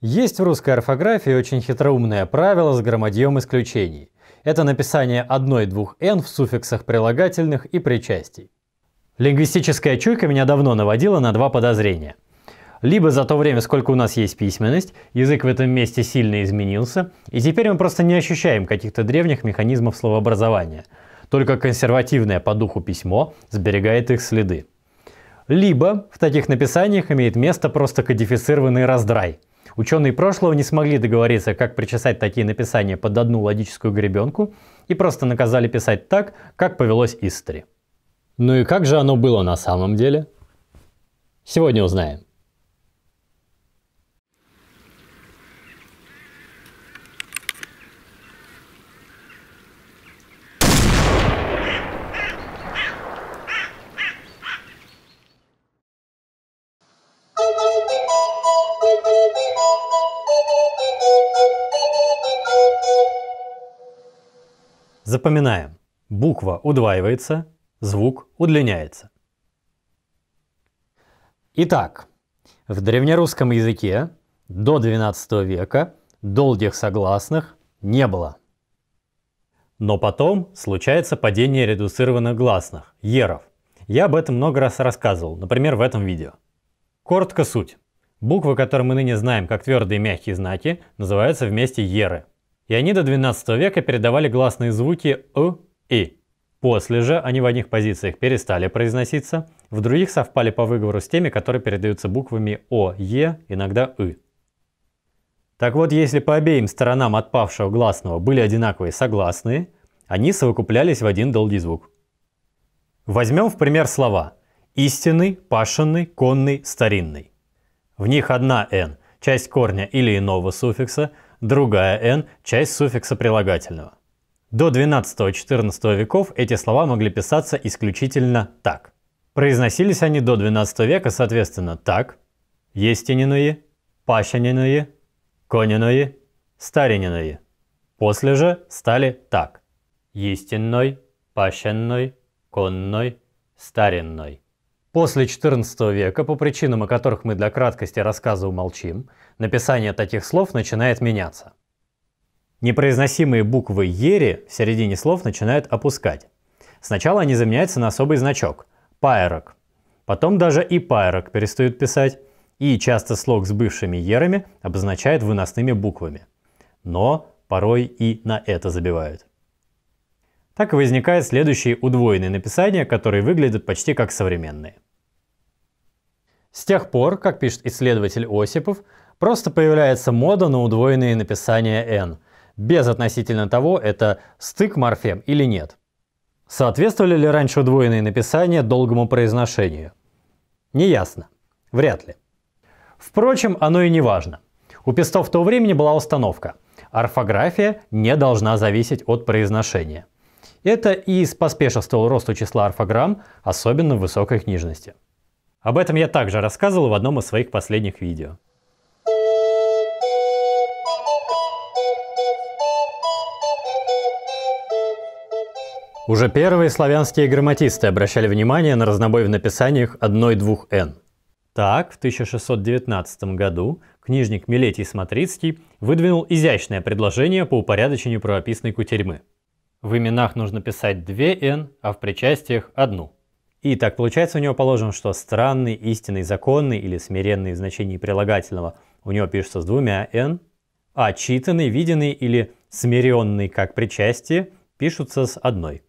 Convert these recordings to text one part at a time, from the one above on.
Есть в русской орфографии очень хитроумное правило с громадьем исключений. Это написание одной-двух «н» в суффиксах прилагательных и причастий. Лингвистическая чуйка меня давно наводила на два подозрения. Либо за то время, сколько у нас есть письменность, язык в этом месте сильно изменился, и теперь мы просто не ощущаем каких-то древних механизмов словообразования. Только консервативное по духу письмо сберегает их следы. Либо в таких написаниях имеет место просто кодифицированный раздрай – Ученые прошлого не смогли договориться, как причесать такие написания под одну логическую гребенку, и просто наказали писать так, как повелось истори. Ну и как же оно было на самом деле? Сегодня узнаем. Запоминаем. Буква удваивается, звук удлиняется. Итак, в древнерусском языке до XII века долгих согласных не было. Но потом случается падение редуцированных гласных, еров. Я об этом много раз рассказывал, например, в этом видео. Коротко суть. Буквы, которые мы ныне знаем как твердые и мягкие знаки, называются вместе еры – и они до 12 века передавали гласные звуки «ы» «и». После же они в одних позициях перестали произноситься, в других совпали по выговору с теми, которые передаются буквами «о», «е», иногда «ы». Так вот, если по обеим сторонам отпавшего гласного были одинаковые согласные, они совокуплялись в один долгий звук. Возьмем в пример слова «истинный», «пашенный», «конный», «старинный». В них одна «н», часть корня или иного суффикса – другая n – часть суффикса прилагательного. До 12-14 веков эти слова могли писаться исключительно так. Произносились они до 12 века, соответственно, так – естининые, пащаниные, кониные, старининые. После же стали так – естинной, пащенной, конной, старинной. После XIV века, по причинам, о которых мы для краткости рассказа умолчим, написание таких слов начинает меняться. Непроизносимые буквы «ери» в середине слов начинают опускать. Сначала они заменяются на особый значок – «пайрок». Потом даже и «пайрок» перестают писать, и часто слог с бывшими «ерами» обозначают выносными буквами. Но порой и на это забивают. Так и возникают следующие удвоенные написания, которые выглядят почти как современные. С тех пор, как пишет исследователь Осипов, просто появляется мода на удвоенные написания n, без относительно того, это стык морфем или нет. Соответствовали ли раньше удвоенные написания долгому произношению? Неясно. Вряд ли. Впрочем, оно и не важно. У пестов того времени была установка. Орфография не должна зависеть от произношения. Это и поспешествовал росту числа орфограмм, особенно в высокой книжности. Об этом я также рассказывал в одном из своих последних видео. Уже первые славянские грамматисты обращали внимание на разнобой в написаниях 1-2 «н». Так, в 1619 году книжник Милетий Смотрицкий выдвинул изящное предложение по упорядочению правописной кутерьмы – в именах нужно писать 2n, а в причастиях одну. И так получается у него положим, что странный, истинный, законный или смиренный в прилагательного у него пишется с двумя n, а читанный, виденный или смиренный как причастие пишутся с одной.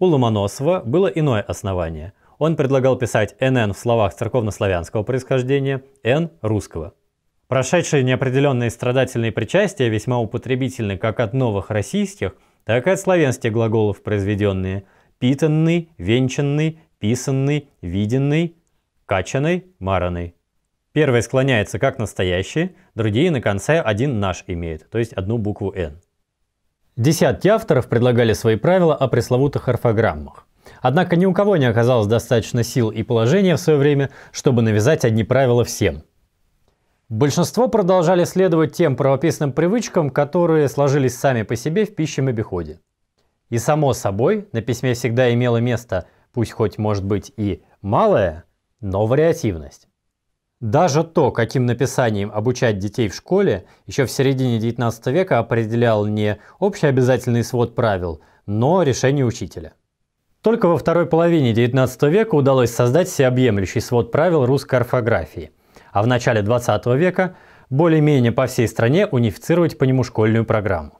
У Ломоносова было иное основание. Он предлагал писать «нн» в словах церковнославянского происхождения, «н» — русского. Прошедшие неопределенные страдательные причастия весьма употребительны как от новых российских – так и от славянских глаголов произведенные «питанный», «венчанный», «писанный», «виденный», «качанный», «маранный». Первый склоняется как настоящий, другие на конце один наш имеют, то есть одну букву «н». Десятки авторов предлагали свои правила о пресловутых орфограммах. Однако ни у кого не оказалось достаточно сил и положения в свое время, чтобы навязать одни правила всем – Большинство продолжали следовать тем правописным привычкам, которые сложились сами по себе в пищем обиходе. И само собой, на письме всегда имело место, пусть хоть может быть и малое, но вариативность. Даже то, каким написанием обучать детей в школе, еще в середине 19 века определял не общий обязательный свод правил, но решение учителя. Только во второй половине XIX века удалось создать всеобъемлющий свод правил русской орфографии – а в начале 20 века более-менее по всей стране унифицировать по нему школьную программу.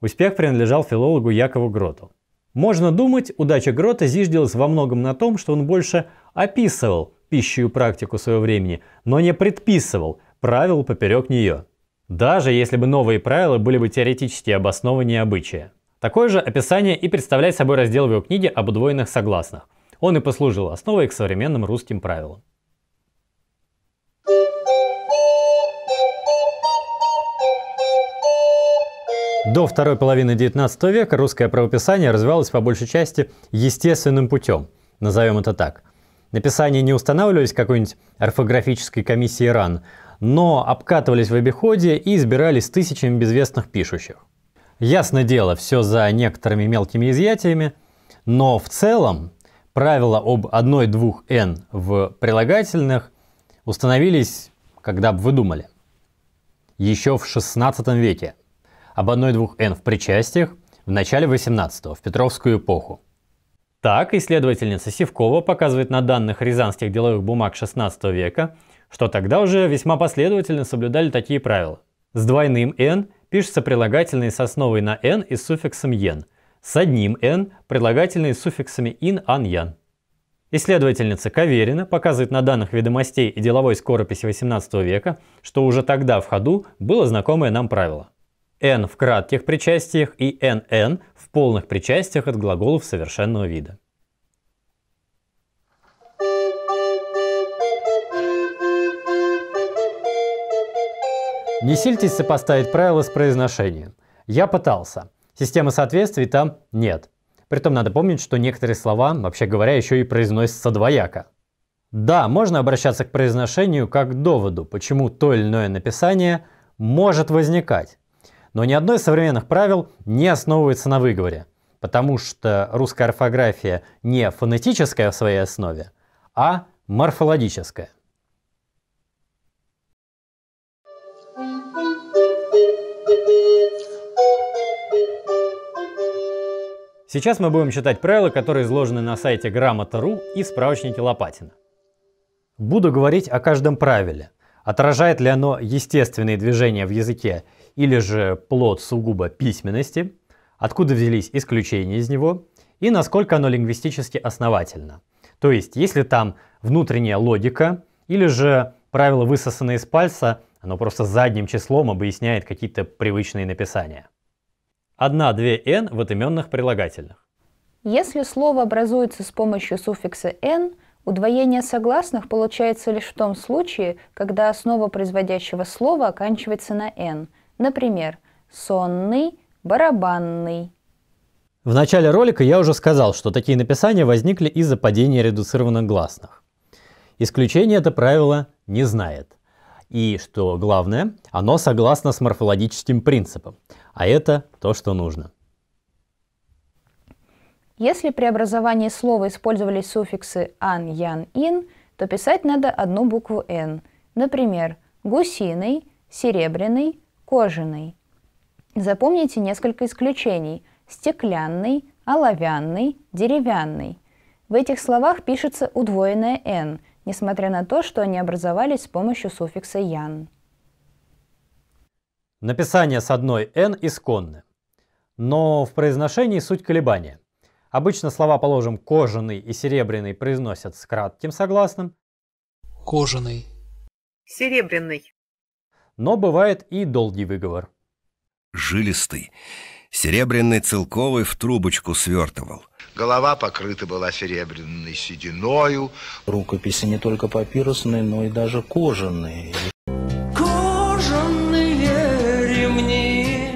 Успех принадлежал филологу Якову Гроту. Можно думать, удача Грота зиждилась во многом на том, что он больше описывал пищу и практику своего времени, но не предписывал правил поперек нее. Даже если бы новые правила были бы теоретически обоснованы и обычая. Такое же описание и представляет собой раздел в его книге об удвоенных согласных. Он и послужил основой к современным русским правилам. До второй половины XIX века русское правописание развивалось по большей части естественным путем, назовем это так. Написания не устанавливались какой-нибудь орфографической комиссии РАН, но обкатывались в обиходе и избирались тысячами безвестных пишущих. Ясно дело, все за некоторыми мелкими изъятиями, но в целом правила об 1-2 «н» в прилагательных установились, когда бы вы думали, еще в XVI веке – об одной двух n в причастиях в начале 18-го, в Петровскую эпоху. Так, исследовательница Сивкова показывает на данных рязанских деловых бумаг 16 века, что тогда уже весьма последовательно соблюдали такие правила. С двойным n пишется прилагательные с основой на n и суффиксом ен, с одним n прилагательные с суффиксами ин, ан, ян. Исследовательница Каверина показывает на данных ведомостей и деловой скорописи 18 века, что уже тогда в ходу было знакомое нам правило – n в кратких причастиях и nn в полных причастиях от глаголов совершенного вида. Не сильтесь сопоставить правила с произношением. Я пытался. Системы соответствий там нет. Притом надо помнить, что некоторые слова, вообще говоря, еще и произносятся двояко. Да, можно обращаться к произношению как к доводу, почему то или иное написание может возникать. Но ни одно из современных правил не основывается на выговоре, потому что русская орфография не фонетическая в своей основе, а морфологическая. Сейчас мы будем читать правила, которые изложены на сайте Грамота.ру и в справочнике Лопатина. Буду говорить о каждом правиле. Отражает ли оно естественные движения в языке или же плод сугубо письменности, откуда взялись исключения из него и насколько оно лингвистически основательно. То есть, если там внутренняя логика или же правило высосанное из пальца, оно просто задним числом объясняет какие-то привычные написания. Одна-две «н» в отыменных прилагательных. Если слово образуется с помощью суффикса «н», удвоение согласных получается лишь в том случае, когда основа производящего слова оканчивается на «н», Например, сонный, барабанный. В начале ролика я уже сказал, что такие написания возникли из-за падения редуцированных гласных. Исключение это правило не знает. И, что главное, оно согласно с морфологическим принципам. А это то, что нужно. Если при образовании слова использовались суффиксы «ан», «ян», «ин», то писать надо одну букву «н». Например, «гусиный», «серебряный», кожаный. Запомните несколько исключений – стеклянный, оловянный, деревянный. В этих словах пишется удвоенное «н», несмотря на то, что они образовались с помощью суффикса «ян». Написание с одной «н» исконно, но в произношении суть колебания. Обычно слова, положим, «кожаный» и «серебряный» произносят с кратким согласным. Кожаный. Серебряный но бывает и долгий выговор. Жилистый, серебряный целковый в трубочку свертывал. Голова покрыта была серебряной сединою. Рукописи не только папирусные, но и даже кожаные. Кожаные ремни.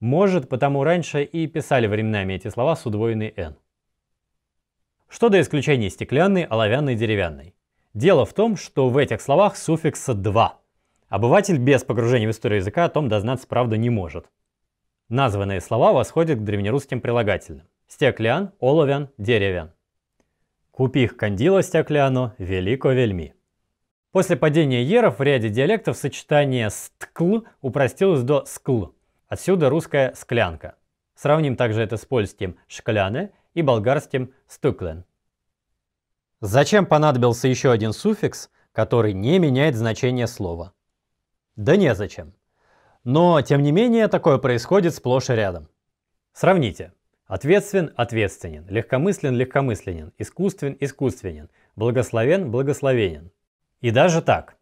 Может, потому раньше и писали временами эти слова с удвоенной «н». Что до исключения стеклянной, оловянной деревянной. Дело в том, что в этих словах суффикса «два», Обыватель без погружения в историю языка о том дознаться правду не может. Названные слова восходят к древнерусским прилагательным. Стеклян, оловян, деревян. Купих кандила стекляну, велико вельми. После падения еров в ряде диалектов сочетание «сткл» упростилось до «скл». Отсюда русская «склянка». Сравним также это с польским «шкляне» и болгарским «стуклен». Зачем понадобился еще один суффикс, который не меняет значение слова? Да незачем. Но, тем не менее, такое происходит сплошь и рядом. Сравните. Ответствен – ответственен, легкомыслен – легкомысленен, искусствен – искусственен, благословен – благословенен. И даже так.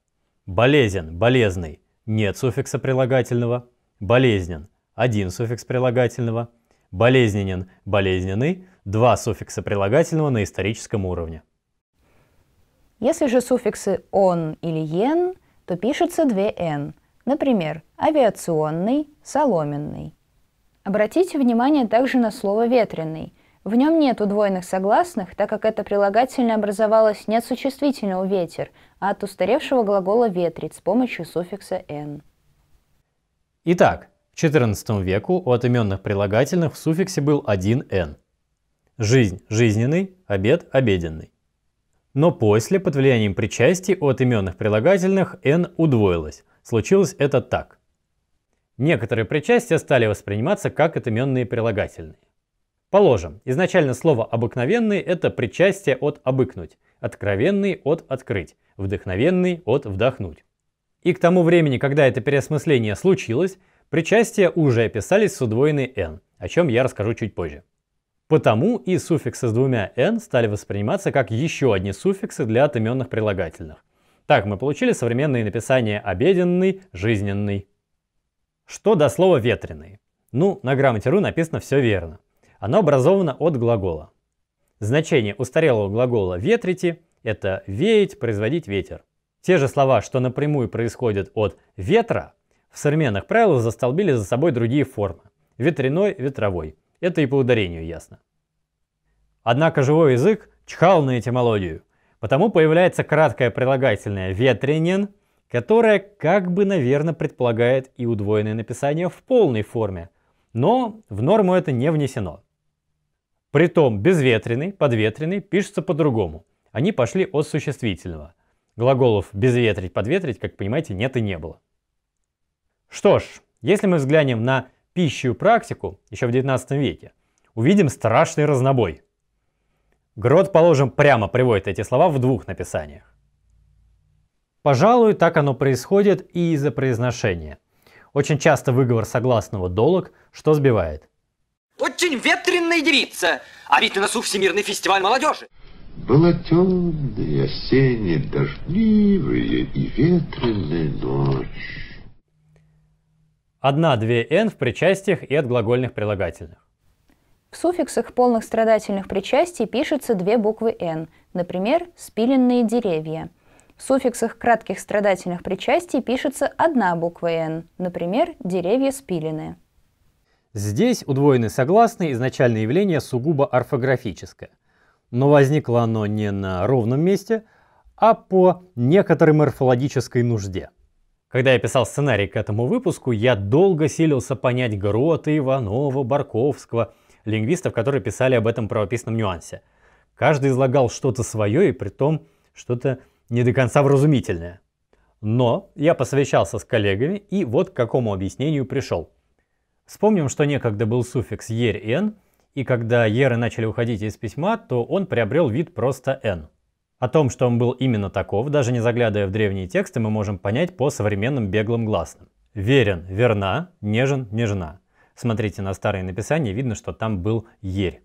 Болезен – болезный, нет суффикса прилагательного. Болезнен – один суффикс прилагательного. Болезненен – болезненный, два суффикса прилагательного на историческом уровне. Если же суффиксы «он» или «ен» то пишется две «н». Например, авиационный, соломенный. Обратите внимание также на слово «ветреный». В нем нет удвоенных согласных, так как это прилагательное образовалось не от существительного «ветер», а от устаревшего глагола «ветрить» с помощью суффикса «н». Итак, в XIV веку у отыменных прилагательных в суффиксе был один «н». Жизнь – жизненный, обед – обеденный. Но после, под влиянием причастий от именных прилагательных, n удвоилось. Случилось это так. Некоторые причастия стали восприниматься как отменные прилагательные. Положим, изначально слово «обыкновенный» — это причастие от «обыкнуть», «откровенный» — от «открыть», «вдохновенный» — от «вдохнуть». И к тому времени, когда это переосмысление случилось, причастия уже описались с удвоенной «н», о чем я расскажу чуть позже. Потому и суффиксы с двумя «n» стали восприниматься как еще одни суффиксы для отыменных прилагательных. Так мы получили современные написания «обеденный», «жизненный». Что до слова «ветреный»? Ну, на грамоте.ру написано все верно. Оно образовано от глагола. Значение устарелого глагола «ветрите» — это «веять», «производить ветер». Те же слова, что напрямую происходят от «ветра», в современных правилах застолбили за собой другие формы. Ветряной, ветровой — это и по ударению ясно. Однако живой язык чхал на этимологию, потому появляется краткое прилагательное «ветренен», которое как бы, наверное, предполагает и удвоенное написание в полной форме, но в норму это не внесено. Притом безветренный, подветренный пишется по-другому. Они пошли от существительного. Глаголов «безветрить», «подветрить», как понимаете, нет и не было. Что ж, если мы взглянем на пищу практику еще в 19 веке, увидим страшный разнобой. Грот, положим, прямо приводит эти слова в двух написаниях. Пожалуй, так оно происходит и из-за произношения. Очень часто выговор согласного долог, что сбивает. Очень ветренная девица, а ведь на носу Всемирный фестиваль молодежи. Было темные осенние, дождливые и ветреные ночи одна-две «н» в причастиях и от глагольных прилагательных. В суффиксах полных страдательных причастий пишется две буквы «н», например, «спиленные деревья». В суффиксах кратких страдательных причастий пишется одна буква «н», например, «деревья спилены». Здесь удвоенный согласный изначальное явление сугубо орфографическое. Но возникло оно не на ровном месте, а по некоторой морфологической нужде – когда я писал сценарий к этому выпуску, я долго силился понять Грота, Иванова, Барковского, лингвистов, которые писали об этом правописном нюансе. Каждый излагал что-то свое и при том что-то не до конца вразумительное. Но я посовещался с коллегами и вот к какому объяснению пришел. Вспомним, что некогда был суффикс «ер» «н», и когда «еры» начали уходить из письма, то он приобрел вид просто «н». О том, что он был именно таков, даже не заглядывая в древние тексты, мы можем понять по современным беглым гласным. Верен – верна, нежен – нежна. Смотрите на старые написания, видно, что там был «ерь».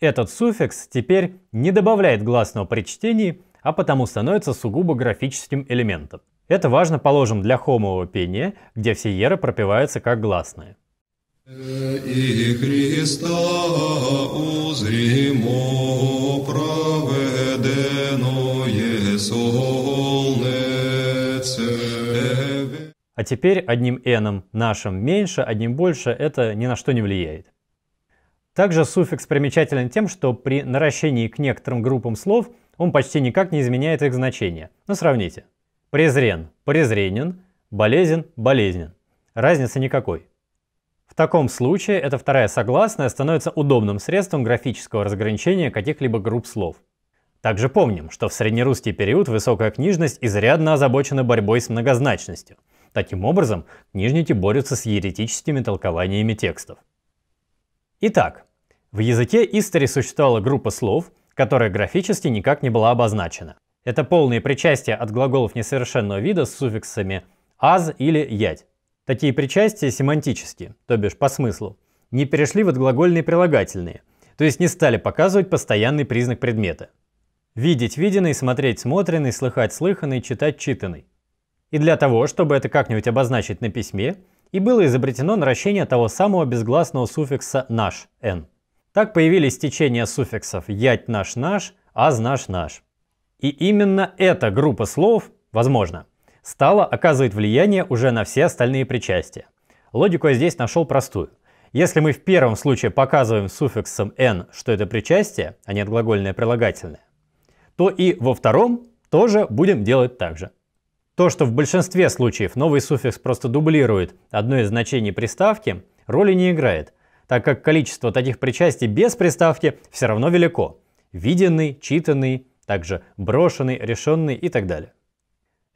Этот суффикс теперь не добавляет гласного при чтении, а потому становится сугубо графическим элементом. Это важно, положим, для хомового пения, где все еры пропиваются как гласные. «Э, и Христа а теперь одним n, нашим меньше, одним больше, это ни на что не влияет. Также суффикс примечателен тем, что при наращении к некоторым группам слов он почти никак не изменяет их значение. Ну сравните. Презрен – презренен, болезен – болезнен. Разницы никакой. В таком случае эта вторая согласная становится удобным средством графического разграничения каких-либо групп слов – также помним, что в среднерусский период высокая книжность изрядно озабочена борьбой с многозначностью. Таким образом, книжники борются с еретическими толкованиями текстов. Итак, в языке истори существовала группа слов, которая графически никак не была обозначена. Это полные причастия от глаголов несовершенного вида с суффиксами «аз» или «ять». Такие причастия семантические, то бишь по смыслу, не перешли в отглагольные прилагательные, то есть не стали показывать постоянный признак предмета. Видеть виденный, смотреть смотренный, слыхать слыханный, читать читанный. И для того, чтобы это как-нибудь обозначить на письме, и было изобретено наращение того самого безгласного суффикса «наш» – «н». Так появились течения суффиксов «ять наш наш», «аз наш наш». И именно эта группа слов, возможно, стала оказывать влияние уже на все остальные причастия. Логику я здесь нашел простую. Если мы в первом случае показываем суффиксом н, что это причастие, а не глагольное прилагательное, то и во втором тоже будем делать так же. То, что в большинстве случаев новый суффикс просто дублирует одно из значений приставки, роли не играет, так как количество таких причастий без приставки все равно велико. Виденный, читанный, также брошенный, решенный и так далее.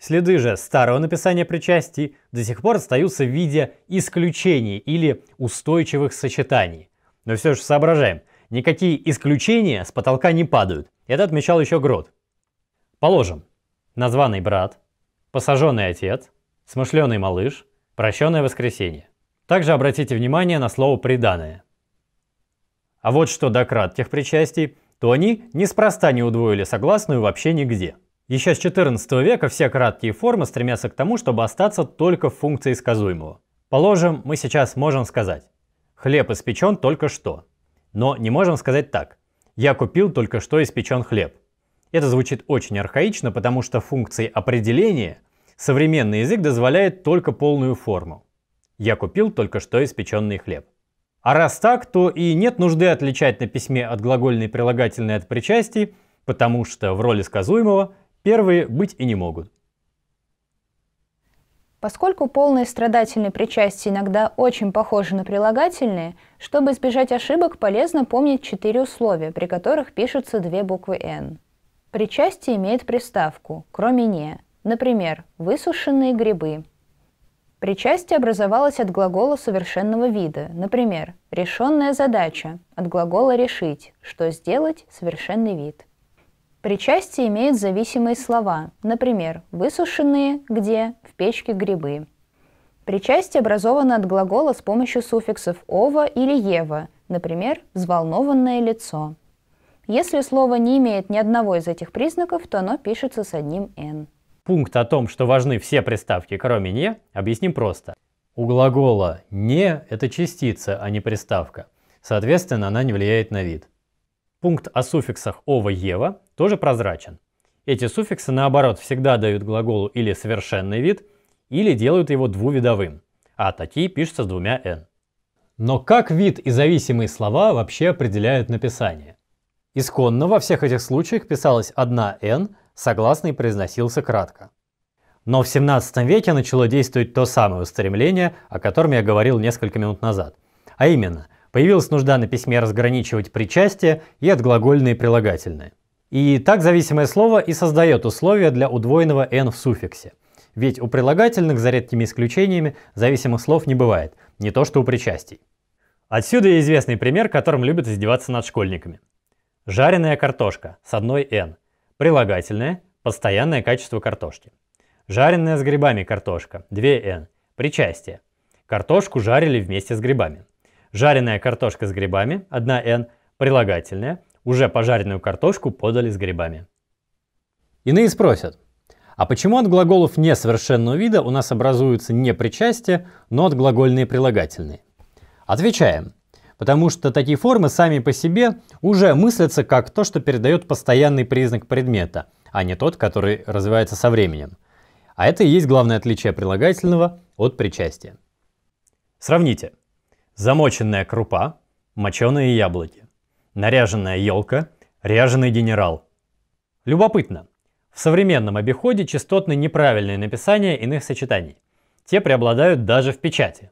Следы же старого написания причастий до сих пор остаются в виде исключений или устойчивых сочетаний. Но все же соображаем, никакие исключения с потолка не падают – это отмечал еще Грод. Положим, названный брат, посаженный отец, смышленый малыш, прощенное воскресенье. Также обратите внимание на слово «приданное». А вот что до кратких причастий, то они неспроста не удвоили согласную вообще нигде. Еще с XIV века все краткие формы стремятся к тому, чтобы остаться только в функции сказуемого. Положим, мы сейчас можем сказать «хлеб испечен только что», но не можем сказать так «Я купил только что испечен хлеб». Это звучит очень архаично, потому что функции определения современный язык дозволяет только полную форму. «Я купил только что испеченный хлеб». А раз так, то и нет нужды отличать на письме от глагольной прилагательной от причастий, потому что в роли сказуемого первые быть и не могут. Поскольку полные страдательные причастия иногда очень похожи на прилагательные, чтобы избежать ошибок, полезно помнить четыре условия, при которых пишутся две буквы «н». Причастие имеет приставку, кроме «не», например, «высушенные грибы». Причастие образовалось от глагола совершенного вида, например, «решенная задача» от глагола «решить», что сделать совершенный вид – Причастие имеет зависимые слова, например, высушенные, где, в печке грибы. Причастие образовано от глагола с помощью суффиксов «ова» или «ева», например, «взволнованное лицо». Если слово не имеет ни одного из этих признаков, то оно пишется с одним «н». Пункт о том, что важны все приставки, кроме «не», объясним просто. У глагола «не» — это частица, а не приставка. Соответственно, она не влияет на вид. Пункт о суффиксах «ова», «ева» тоже прозрачен. Эти суффиксы, наоборот, всегда дают глаголу или совершенный вид, или делают его двувидовым, а такие пишутся с двумя «н». Но как вид и зависимые слова вообще определяют написание? Исконно во всех этих случаях писалась одна «н», согласный произносился кратко. Но в 17 веке начало действовать то самое устремление, о котором я говорил несколько минут назад. А именно, Появилась нужда на письме разграничивать причастие и отглагольные прилагательные. И так зависимое слово и создает условия для удвоенного н в суффиксе. Ведь у прилагательных, за редкими исключениями, зависимых слов не бывает, не то что у причастий. Отсюда и известный пример, которым любят издеваться над школьниками. Жареная картошка с одной «н». Прилагательное – постоянное качество картошки. Жареная с грибами картошка – 2 «н». Причастие. Картошку жарили вместе с грибами. Жареная картошка с грибами, 1 н прилагательное. Уже пожаренную картошку подали с грибами. Иные спросят, а почему от глаголов несовершенного вида у нас образуются не причастия, но от глагольные прилагательные? Отвечаем. Потому что такие формы сами по себе уже мыслятся как то, что передает постоянный признак предмета, а не тот, который развивается со временем. А это и есть главное отличие прилагательного от причастия. Сравните замоченная крупа, моченые яблоки, наряженная елка, ряженый генерал. Любопытно. В современном обиходе частотны неправильные написания иных сочетаний. Те преобладают даже в печати.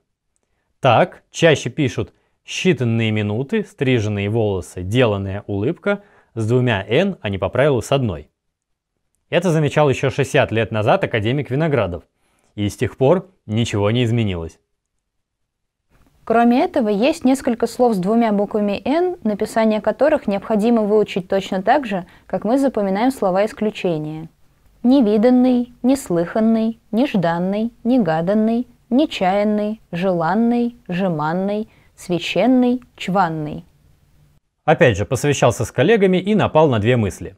Так, чаще пишут считанные минуты, стриженные волосы, деланная улыбка с двумя «н», а не по правилу с одной. Это замечал еще 60 лет назад академик Виноградов. И с тех пор ничего не изменилось. Кроме этого, есть несколько слов с двумя буквами «н», написание которых необходимо выучить точно так же, как мы запоминаем слова исключения. Невиданный, неслыханный, нежданный, негаданный, нечаянный, желанный, жеманный, священный, чванный. Опять же, посовещался с коллегами и напал на две мысли.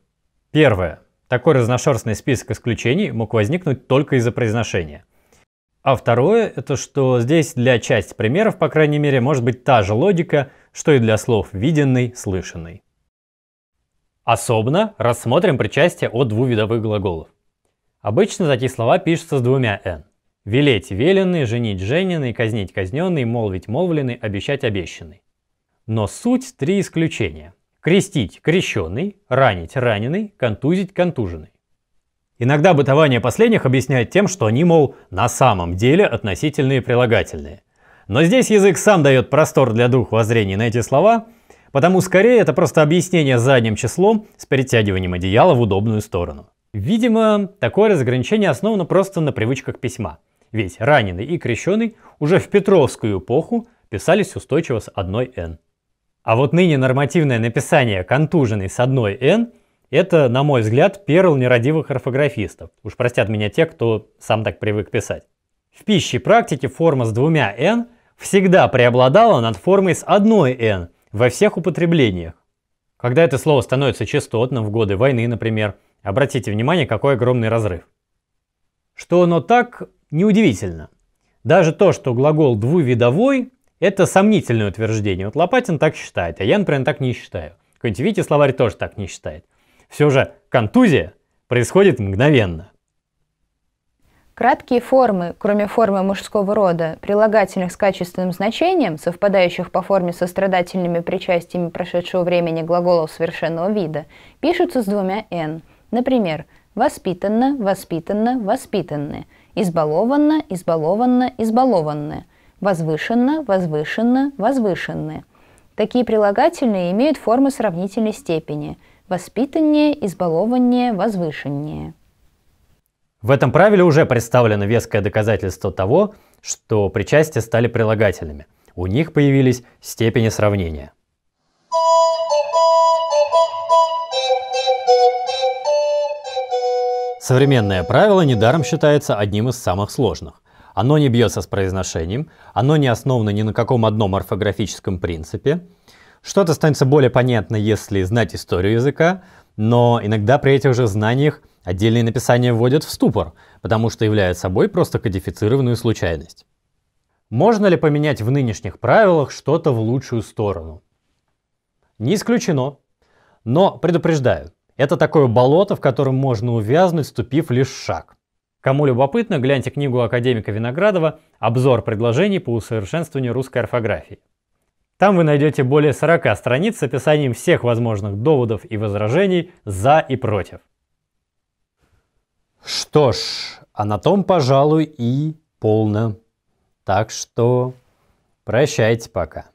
Первое. Такой разношерстный список исключений мог возникнуть только из-за произношения – а второе, это что здесь для части примеров, по крайней мере, может быть та же логика, что и для слов «виденный», «слышанный». Особенно рассмотрим причастие от двувидовых глаголов. Обычно такие слова пишутся с двумя «н». Велеть – веленный; женить – жененный, казнить – казненный, молвить – молвленный, обещать – обещанный. Но суть – три исключения. Крестить – крещенный, ранить – раненый, контузить – контуженный. Иногда бытование последних объясняет тем, что они, мол, на самом деле относительные прилагательные. Но здесь язык сам дает простор для двух воззрений на эти слова, потому скорее это просто объяснение задним числом с перетягиванием одеяла в удобную сторону. Видимо, такое разграничение основано просто на привычках письма. Ведь раненый и крещеный уже в Петровскую эпоху писались устойчиво с одной «н». А вот ныне нормативное написание «контуженный» с одной «н» Это, на мой взгляд, перл нерадивых орфографистов. Уж простят меня те, кто сам так привык писать. В пище практике форма с двумя «н» всегда преобладала над формой с одной «н» во всех употреблениях. Когда это слово становится частотным в годы войны, например, обратите внимание, какой огромный разрыв. Что оно так, неудивительно. Даже то, что глагол двувидовой, это сомнительное утверждение. Вот Лопатин так считает, а я, например, так не считаю. Какой-нибудь Витя словарь тоже так не считает. Все же контузия происходит мгновенно. Краткие формы, кроме формы мужского рода, прилагательных с качественным значением, совпадающих по форме со страдательными причастиями прошедшего времени глаголов совершенного вида, пишутся с двумя «н». Например, «воспитанно», «воспитанно», «воспитанны», «избалованно», «избалованно», «избалованны», «возвышенно», «возвышенно», «возвышенны». Такие прилагательные имеют формы сравнительной степени – воспитаннее, избалованнее, возвышеннее. В этом правиле уже представлено веское доказательство того, что причастия стали прилагательными. У них появились степени сравнения. Современное правило недаром считается одним из самых сложных. Оно не бьется с произношением, оно не основано ни на каком одном орфографическом принципе, что-то становится более понятно, если знать историю языка, но иногда при этих же знаниях отдельные написания вводят в ступор, потому что являют собой просто кодифицированную случайность. Можно ли поменять в нынешних правилах что-то в лучшую сторону? Не исключено. Но предупреждаю, это такое болото, в котором можно увязнуть, ступив лишь шаг. Кому любопытно, гляньте книгу академика Виноградова «Обзор предложений по усовершенствованию русской орфографии». Там вы найдете более 40 страниц с описанием всех возможных доводов и возражений за и против. Что ж, а на том, пожалуй, и полно. Так что прощайте пока.